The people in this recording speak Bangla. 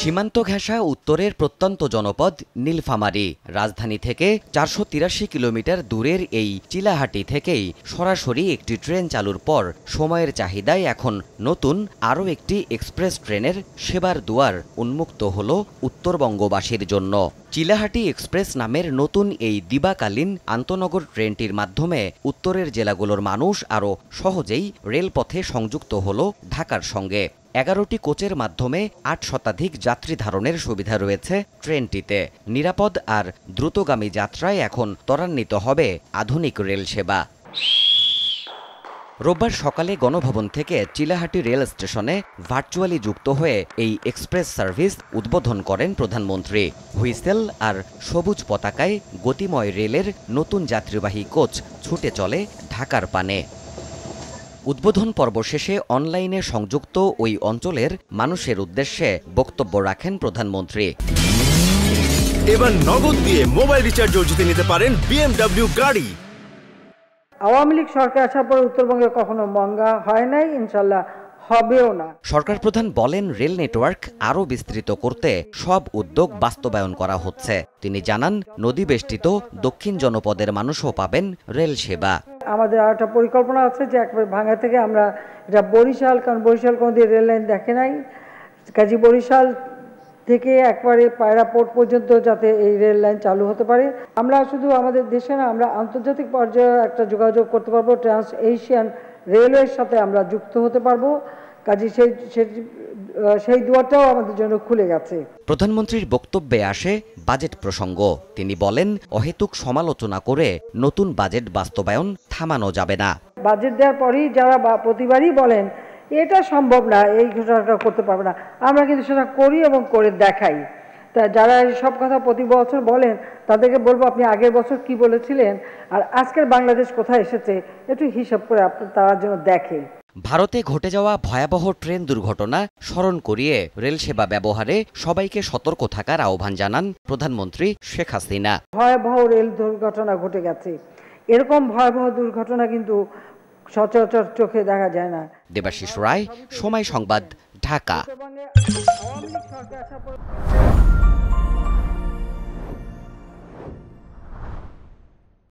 সীমান্ত ঘেঁষা উত্তরের প্রত্যন্ত জনপদ নীলফামারি রাজধানী থেকে চারশো কিলোমিটার দূরের এই চিলাহাটি থেকেই সরাসরি একটি ট্রেন চালুর পর সময়ের চাহিদায় এখন নতুন আরও একটি এক্সপ্রেস ট্রেনের সেবার দুয়ার উন্মুক্ত হল উত্তরবঙ্গবাসীর জন্য চিলাহাটি এক্সপ্রেস নামের নতুন এই দিবাকালীন আন্তনগর ট্রেনটির মাধ্যমে উত্তরের জেলাগুলোর মানুষ আরও সহজেই রেলপথে সংযুক্ত হল ঢাকার সঙ্গে এগারোটি কোচের মাধ্যমে আট শতাধিক যাত্রী ধারণের সুবিধা রয়েছে ট্রেনটিতে নিরাপদ আর দ্রুতগামী যাত্রায় এখন ত্বরান্বিত হবে আধুনিক রেল সেবা রোববার সকালে গণভবন থেকে চিলাহাটি রেল স্টেশনে ভার্চুয়ালি যুক্ত হয়ে এই এক্সপ্রেস সার্ভিস উদ্বোধন করেন প্রধানমন্ত্রী হুইসেল আর সবুজ পতাকায় গতিময় রেলের নতুন যাত্রীবাহী কোচ ছুটে চলে ঢাকার পানে উদ্বোধন পর্ব শেষে অনলাইনে সংযুক্ত ওই অঞ্চলের মানুষের উদ্দেশ্যে বক্তব্য রাখেন প্রধানমন্ত্রী এবার নগদ দিয়ে মোবাইল রিচার্জও জিতে নিতে পারেন বিএমডব্লিউ গাড়ি আওয়ামী লীগ সরকার আসার পরে উত্তরবঙ্গে কখনো মঙ্গা হয় নাই ইনশাল্লাহ হবেও না সরকার প্রধান বলেন রেল নেটওয়ার্ক আরও বিস্তৃত করতে সব উদ্যোগ বাস্তবায়ন করা হচ্ছে তিনি জানান নদী বেষ্টিত দক্ষিণ জনপদের মানুষও পাবেন রেল সেবা আমাদের আর একটা পরিকল্পনা আছে যে একবার ভাঙা থেকে আমরা এটা বরিশাল কারণ বরিশাল কোনোদিন রেল লাইন দেখে নাই কাজী বরিশাল থেকে একবারে পায়রাপোর্ট পর্যন্ত যাতে এই রেল লাইন চালু হতে পারে আমরা শুধু আমাদের দেশে না আমরা আন্তর্জাতিক পর্যায়ে একটা যোগাযোগ করতে পারবো ট্রান্স এশিয়ান রেলওয়ের সাথে আমরা যুক্ত হতে পারবো কাজে সেই সেই দুয়ারটাও আমাদের জন্য খুলে গেছে প্রধানমন্ত্রীর বক্তব্যে আসে বাজেট প্রসঙ্গ তিনি বলেন অহেতুক সমালোচনা করে নতুন বাজেট বাস্তবায়ন থামানো যাবে না বাজেট দেওয়ার পরেই যারা প্রতিবারই বলেন এটা সম্ভব না এই ঘোষণাটা করতে পারবে না আমরা কিন্তু সেটা করি এবং করে দেখাই তা যারা সব কথা প্রতি বছর বলেন তাদেরকে বলবো আপনি আগের বছর কি বলেছিলেন আর আজকের বাংলাদেশ কোথায় এসেছে একটু হিসাব করে আপনার তারা যেন দেখে ভারতে ঘটে যাওয়া ভয়াবহ ট্রেন দুর্ঘটনা স্মরণ করিয়ে রেল সেবা ব্যবহারে সবাইকে সতর্ক থাকার আহ্বান জানান প্রধানমন্ত্রী শেখ হাসিনা ভয়াবহ রেল দুর্ঘটনা ঘটে গেছে এরকম ভয়াবহ দুর্ঘটনা কিন্তু সচরাচর চোখে দেখা যায় না দেবাশিস রায় সময় সংবাদ ঢাকা